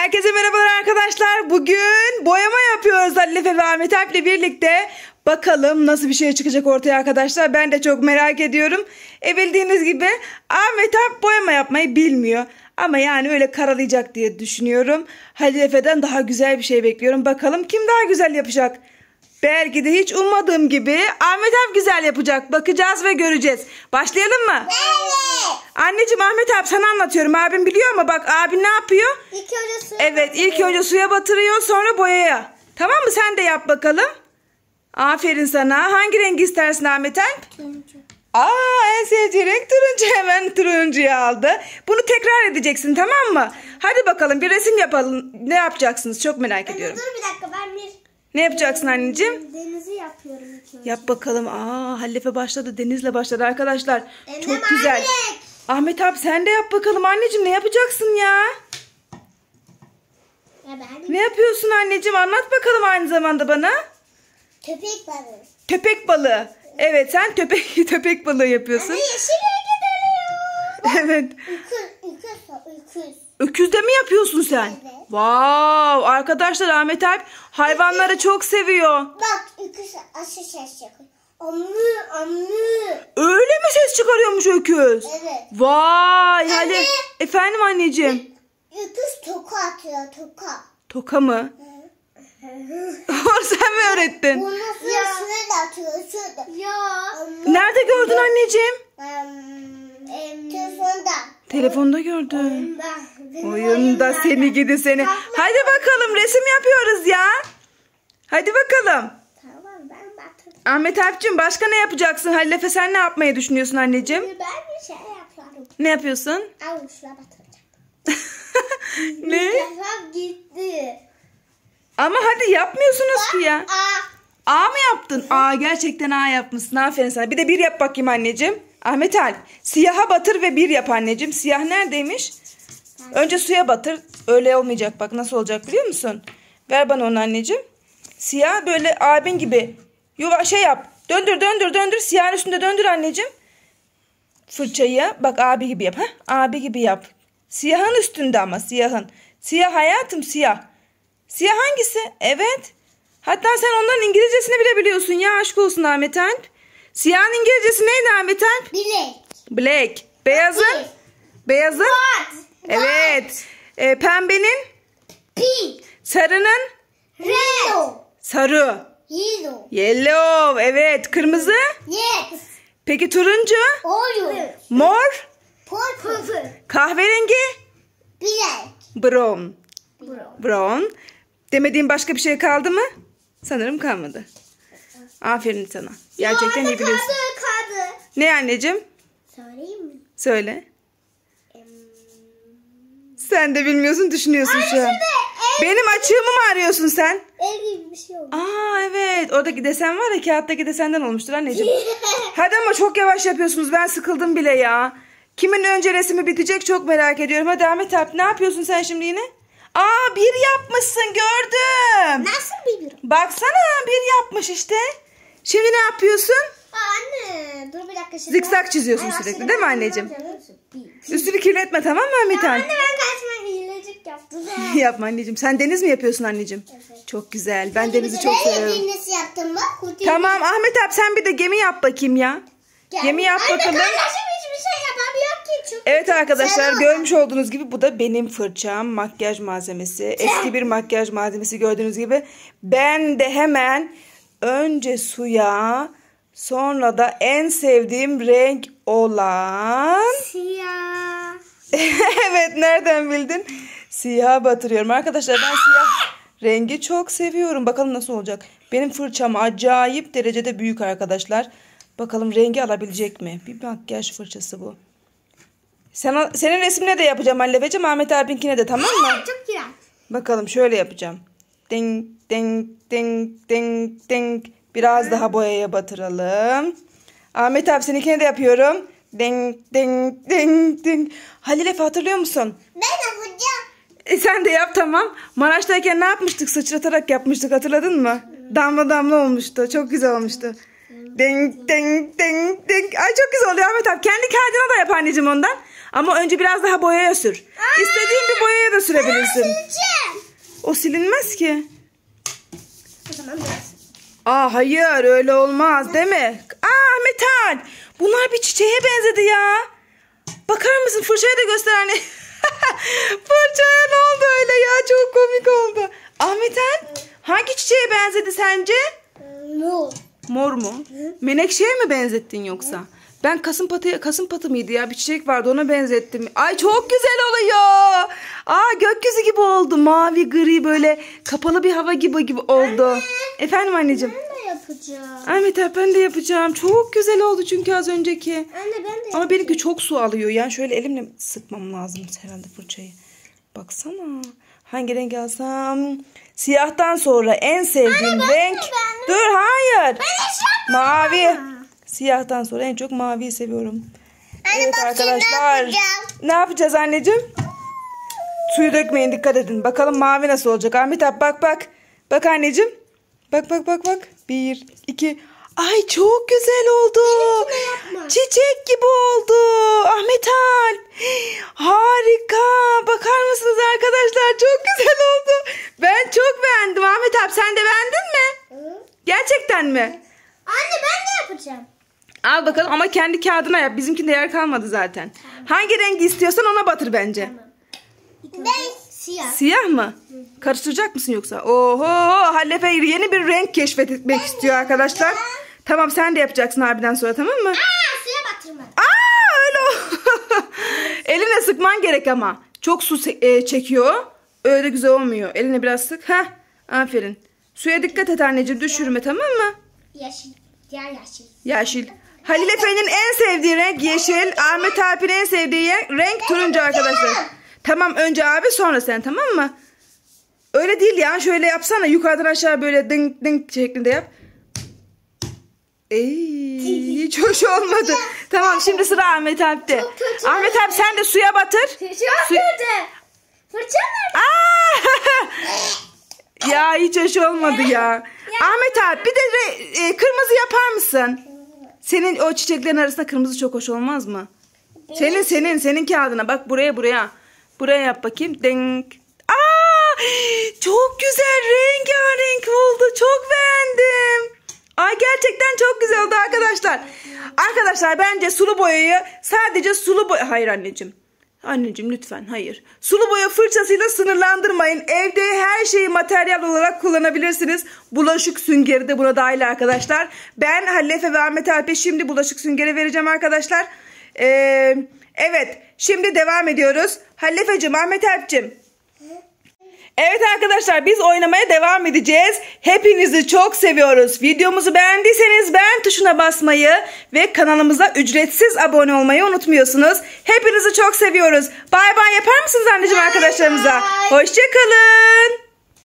Herkese merhabalar arkadaşlar. Bugün boyama yapıyoruz Alife ve Ahmet Alp ile birlikte. Bakalım nasıl bir şey çıkacak ortaya arkadaşlar. Ben de çok merak ediyorum. E bildiğiniz gibi Ahmet Alp boyama yapmayı bilmiyor. Ama yani öyle karalayacak diye düşünüyorum. Halife'den daha güzel bir şey bekliyorum. Bakalım kim daha güzel yapacak? Belki de hiç ummadığım gibi Ahmet Alp güzel yapacak. Bakacağız ve göreceğiz. Başlayalım mı? Evet. Anneciğim Ahmet abi sana anlatıyorum. Abim biliyor mu bak abi ne yapıyor? İlk önce suya Evet batırıyor. ilk önce suya batırıyor sonra boyaya. Tamam mı sen de yap bakalım. Aferin sana. Hangi rengi istersin Ahmet Alp? Turuncu. Aa en sevdiği renk turuncu. Hemen turuncuyu aldı. Bunu tekrar edeceksin tamam mı? Hadi bakalım bir resim yapalım. Ne yapacaksınız? Çok merak Anne, ediyorum. Dur bir dakika ben bir... Ne yapacaksın hmm, anneciğim? Denizi yapıyorum Yap bakalım. Aa Halife başladı. Denizle başladı arkadaşlar. Emre Çok güzel. Malik. Ahmet abi sen de yap bakalım anneciğim ne yapacaksın ya? ya ben... Ne yapıyorsun anneciğim anlat bakalım aynı zamanda bana. Köpek balığı. Köpek balığı. Evet sen köpek köpek balığı yapıyorsun. Ama yeşil rengi Evet. Öküz, öküz, öküz. de mi yapıyorsun sen? Evet. Wow, arkadaşlar Ahmet abi hayvanları öküz. çok seviyor. Bak öküz aşı şaşı. Amı, amı. Öyle mi ses çıkarıyormuş öküz? Evet. Vay anne. hadi. Efendim anneciğim. Öküz toka atıyor toka. Toka mı? Onu sen mi öğrettin? Bunu ya. şöyle atıyor şöyle. Ya. Nerede gördün anneciğim? Um, telefonda. Telefonda gördün. Oyunda. Oyunda seni gidi seni. Hadi bakalım resim yapıyoruz ya. Hadi bakalım. Ahmet Alp'cim başka ne yapacaksın? Halife sen ne yapmayı düşünüyorsun anneciğim? Ben bir şey yapıyorum. Ne yapıyorsun? Avuçla batıracağım. ne? Mikrofon gitti. Ama hadi yapmıyorsunuz ki ya. A. A mı yaptın? A gerçekten A yapmışsın. Aferin sana. Bir de bir yap bakayım anneciğim. Ahmet Alp siyaha batır ve bir yap anneciğim. Siyah neredeymiş? Önce suya batır. Öyle olmayacak bak nasıl olacak biliyor musun? Ver bana onu anneciğim. Siyah böyle abin gibi yuva şey yap. Döndür döndür döndür siyahın üstünde döndür anneciğim. Fırçayı bak abi gibi yap. ha, abi gibi yap. Siyahın üstünde ama siyahın. Siyah hayatım siyah. Siyah hangisi? Evet. Hatta sen onların İngilizcesini bile biliyorsun ya aşk olsun Ahmet Alp. Siyahın İngilizcesi neydi Ahmet Alp? Black. Black. Beyazın? Beyazın? What? Evet. E, pembenin? Pink. Sarının? Red. Sarı. Yellow. Yellow. Evet. Kırmızı? Yes. Peki turuncu? Orange. Mor? Purple. Kahverengi? Black. Brown. Brown. Brown. Demediğin başka bir şey kaldı mı? Sanırım kalmadı. Aferin sana. Gerçekten iyi biliyorsun. Kaldı, kaldı. Ne anneciğim? Söyleyeyim mi? Söyle. Sen de bilmiyorsun düşünüyorsun Anne şu an. Şurada. Benim açığımı mı arıyorsun sen? Ev gibi bir şey oldu. Aa evet. Oradaki desen var ya kağıttaki desenden olmuştur anneciğim. Hadi ama çok yavaş yapıyorsunuz. Ben sıkıldım bile ya. Kimin önce resmi bitecek çok merak ediyorum. Hadi Ahmet abi ne yapıyorsun sen şimdi yine? Aa bir yapmışsın gördüm. Nasıl bir? Baksana bir yapmış işte. Şimdi ne yapıyorsun? anne dur bir dakika. Zikzak çiziyorsun Ay, sürekli değil mi anneciğim? Üstünü kirletme tamam mı Ahmet abi? Anne Yapma anneciğim. Sen deniz mi yapıyorsun anneciğim? Evet. Çok güzel. Ben denizi çok seviyorum. Ben deniz yaptım bak. Tamam Ahmet abi sen bir de gemi yap bakayım ya. Gel. Gemi yap Anne, bakalım. Kardeşim hiçbir şey yapamıyor ki. Çünkü evet arkadaşlar görmüş olduğunuz gibi bu da benim fırçam. Makyaj malzemesi. Eski bir makyaj malzemesi gördüğünüz gibi. Ben de hemen önce suya sonra da en sevdiğim renk olan... Siyah. evet nereden bildin? Siyah batırıyorum. Arkadaşlar ben siyah rengi çok seviyorum. Bakalım nasıl olacak. Benim fırçam acayip derecede büyük arkadaşlar. Bakalım rengi alabilecek mi? Bir makyaj fırçası bu. Sen, senin resmine de yapacağım Alleveciğim. Ahmet abinkine de tamam mı? Çok güzel. Bakalım şöyle yapacağım. Ding ding ding ding ding. Biraz daha boyaya batıralım. Ahmet abi seninkine de yapıyorum. Ding ding ding ding. Halil Efe hatırlıyor musun? Ben yapacağım. E sen de yap tamam. Maraş'tayken ne yapmıştık? Sıçratarak yapmıştık hatırladın mı? Damla damla olmuştu. Çok güzel olmuştu. Deng, deng, deng, deng. Ay çok güzel oluyor Ahmet abi. Kendi kendine de yap anneciğim ondan. Ama önce biraz daha boyaya sür. Aa, İstediğin bir boyaya da sürebilirsin. O silinmez ki. O Aa hayır öyle olmaz değil mi? Aa Ahmet Bunlar bir çiçeğe benzedi ya. Bakar mısın fırçayı da göster anne. Fırçaya ne oldu öyle ya? Çok komik oldu. Ahmeten hangi çiçeğe benzedi sence? Mor. Mor mu? Hı? Menekşeye mi benzettin yoksa? Hı? Ben kasım patı, kasım patı mıydı ya? Bir çiçek vardı ona benzettim. Ay çok güzel oluyor. Aa gökyüzü gibi oldu. Mavi, gri böyle kapalı bir hava gibi gibi oldu. Anne. Efendim anneciğim. Hı? yapacağım. Ay ben de yapacağım. Çok güzel oldu çünkü az önceki. Anne ben de Ama benimki çok su alıyor. Yani şöyle elimle sıkmam lazım herhalde fırçayı. Baksana. Hangi renk alsam? Siyahtan sonra en sevdiğim Anne, renk. Ben... Dur hayır. Ben şey Mavi. Ama. Siyahtan sonra en çok maviyi seviyorum. Anne evet arkadaşlar. Ne yapacağız? ne yapacağız anneciğim? Suyu dökmeyin dikkat edin. Bakalım mavi nasıl olacak. Ahmet bak bak. Bak anneciğim. Bak bak bak bak. Bir, iki. Ay çok güzel oldu. Çiçek gibi oldu. Ahmet Al Harika. Bakar mısınız arkadaşlar? Çok güzel oldu. Ben çok beğendim Ahmet Alp. Sen de beğendin mi? Gerçekten mi? Anne ben de yapacağım. Al bakalım ama kendi kağıdına yap. Bizimkinde yer kalmadı zaten. Tamam. Hangi rengi istiyorsan ona batır bence. Tamam. Ben Siyah. Siyah mı? Hı. Karıştıracak mısın yoksa? Oho Halefe yeni bir renk keşfetmek istiyor arkadaşlar. Ya. Tamam sen de yapacaksın abiden sonra tamam mı? Aa suya batırma. Aa öyle o. Eline sıkman gerek ama. Çok su e çekiyor. Öyle güzel olmuyor. Eline biraz sık. Heh aferin. Suya dikkat et anneciğim düşürme tamam mı? Yeşil. Diğer yeşil. Yeşil. Halil Efe'nin en sevdiği renk yeşil. Ahmet Alp'in en sevdiği renk turuncu arkadaşlar. Tamam önce abi sonra sen tamam mı? Öyle değil ya. Şöyle yapsana. Yukarıdan aşağı böyle dınk dınk şeklinde yap. Ey, hiç hoş olmadı. tamam şimdi sıra Ahmet Alp'te. Ahmet Abi sen de suya batır. Su... Fırça nerede? ya hiç hoş olmadı ya. Ahmet Abi bir de e, kırmızı yapar mısın? Senin o çiçeklerin arasında kırmızı çok hoş olmaz mı? Senin senin senin kağıdına bak buraya buraya. Buraya yap bakayım. Denk. Aa! Çok güzel rengarenk oldu. Çok beğendim. Ay gerçekten çok güzel oldu arkadaşlar. Arkadaşlar bence sulu boyayı sadece sulu boy. Hayır anneciğim. Anneciğim lütfen hayır. Sulu boya fırçasıyla sınırlandırmayın. Evde her şeyi materyal olarak kullanabilirsiniz. Bulaşık süngeri de buna dahil arkadaşlar. Ben Halefe ve Ahmet Alp'e şimdi bulaşık süngeri vereceğim arkadaşlar. Ee, evet. Şimdi devam ediyoruz. Halifeciğim, Ahmet Alp'cim. Evet arkadaşlar biz oynamaya devam edeceğiz. Hepinizi çok seviyoruz. Videomuzu beğendiyseniz beğen tuşuna basmayı ve kanalımıza ücretsiz abone olmayı unutmuyorsunuz. Hepinizi çok seviyoruz. Bay bay yapar mısınız anneciğim bye arkadaşlarımıza? Hoşçakalın.